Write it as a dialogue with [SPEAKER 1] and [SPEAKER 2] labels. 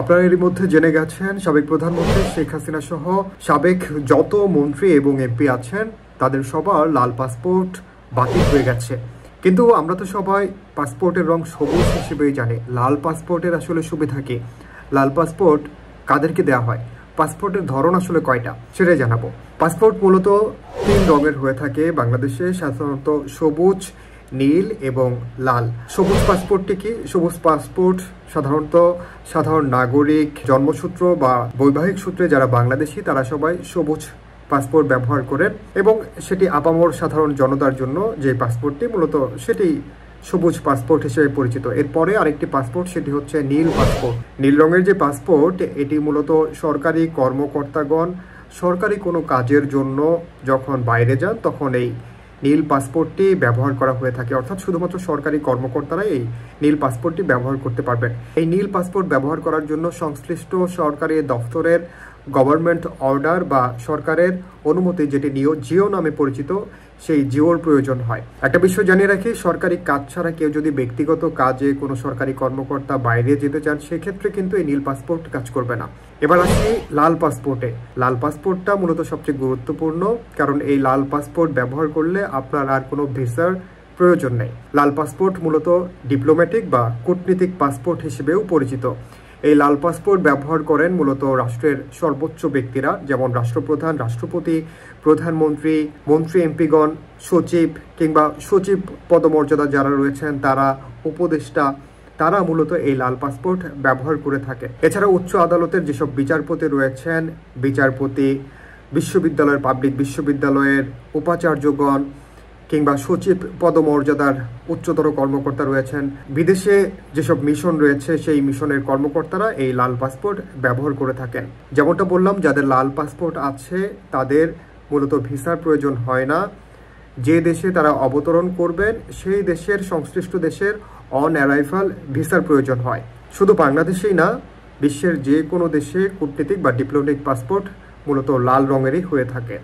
[SPEAKER 1] আপনারা এর মধ্যে জেনে গেছেন সাবেক প্রধানমন্ত্রী শেখ হাসিনা সহ সাবেক যত মন্ত্রী এবং এমপি আছেন তাদের সবার লাল পাসপোর্ট বাতিল হয়ে গেছে কিন্তু আমরা তো সবাই পাসপোর্টের রং সবুজ হিসেবেই জানি লাল পাসপোর্টের আসলে সুবিধা কি লাল পাসপোর্ট কাদেরকে দেওয়া হয় পাসপোর্টের ধরন আসলে কয়টা সেটাই জানাবো পাসপোর্ট মূলত তিন রঙের হয়ে থাকে বাংলাদেশে সাধারণত সবুজ নীল এবং লাল সবুজ পাসপোর্টটি কি সবুজ পাসপোর্ট সাধারণত সাধারণ নাগরিক জন্মসূত্র বা বৈবাহিক সূত্রে যারা বাংলাদেশি তারা সবাই সবুজ পাসপোর্ট ব্যবহার করেন এবং সেটি আপামর সাধারণ জনতার জন্য যে পাসপোর্টটি মূলত সেটি সবুজ পাসপোর্ট হিসেবে পরিচিত এরপরে আরেকটি পাসপোর্ট সেটি হচ্ছে নীল পাসপোর্ট নীল রঙের যে পাসপোর্ট এটি মূলত সরকারি কর্মকর্তাগণ সরকারি কোনো কাজের জন্য যখন বাইরে যান তখন এই নীল পাসপোর্টটি ব্যবহার করা হয়ে থাকে অর্থাৎ শুধুমাত্র সরকারি কর্মকর্তারাই এই নীল পাসপোর্টটি ব্যবহার করতে পারবেন এই নীল পাসপোর্ট ব্যবহার করার জন্য সংশ্লিষ্ট সরকারি দফতরের গভর্নমেন্ট অর্ডার বা সরকারের অনুমতি যেটি নিও জিও নামে পরিচিত সেই জিওর প্রয়োজন হয় একটা বিষয় জানিয়ে রাখি সরকারি কাজ ছাড়া কেউ যদি ব্যক্তিগত কাজে কোনো সরকারি কর্মকর্তা বাইরে যেতে চান সেক্ষেত্রে কিন্তু এই নীল পাসপোর্ট কাজ করবে না এবার আসি লাল পাসপোর্টে লাল পাসপোর্টটা মূলত সবচেয়ে গুরুত্বপূর্ণ কারণ এই লাল পাসপোর্ট ব্যবহার করলে আপনার আর কোনো ভিসার প্রয়োজন নেই লাল পাসপোর্ট মূলত ডিপ্লোম্যাটিক বা কূটনীতিক পাসপোর্ট হিসেবেও পরিচিত এই লাল পাসপোর্ট ব্যবহার করেন মূলত রাষ্ট্রের সর্বোচ্চ ব্যক্তিরা যেমন রাষ্ট্রপ্রধান রাষ্ট্রপতি প্রধানমন্ত্রী মন্ত্রী এমপিগণ সচিব কিংবা সচিব পদমর্যাদা যারা রয়েছেন তারা উপদেষ্টা তারা মূলত এই লাল পাসপোর্ট ব্যবহার করে থাকে এছাড়া উচ্চ আদালতের যেসব বিচারপতি রয়েছেন বিচারপতি বিশ্ববিদ্যালয়ের পাবলিক বিশ্ববিদ্যালয়ের উপাচার্যগণ কিংবা সচিব পদমর্যাদার উচ্চতর কর্মকর্তা রয়েছেন বিদেশে যেসব মিশন রয়েছে সেই মিশনের কর্মকর্তারা এই লাল পাসপোর্ট ব্যবহার করে থাকেন যেমনটা বললাম যাদের লাল পাসপোর্ট আছে তাদের মূলত ভিসার প্রয়োজন হয় না যে দেশে তারা অবতরণ করবেন সেই দেশের সংশ্লিষ্ট দেশের অন অ্যারাইভাল ভিসার প্রয়োজন হয় শুধু বাংলাদেশেই না বিশ্বের যে কোনো দেশে কূটনীতিক বা ডিপ্লোমেটিক পাসপোর্ট মূলত লাল রঙেরই হয়ে থাকে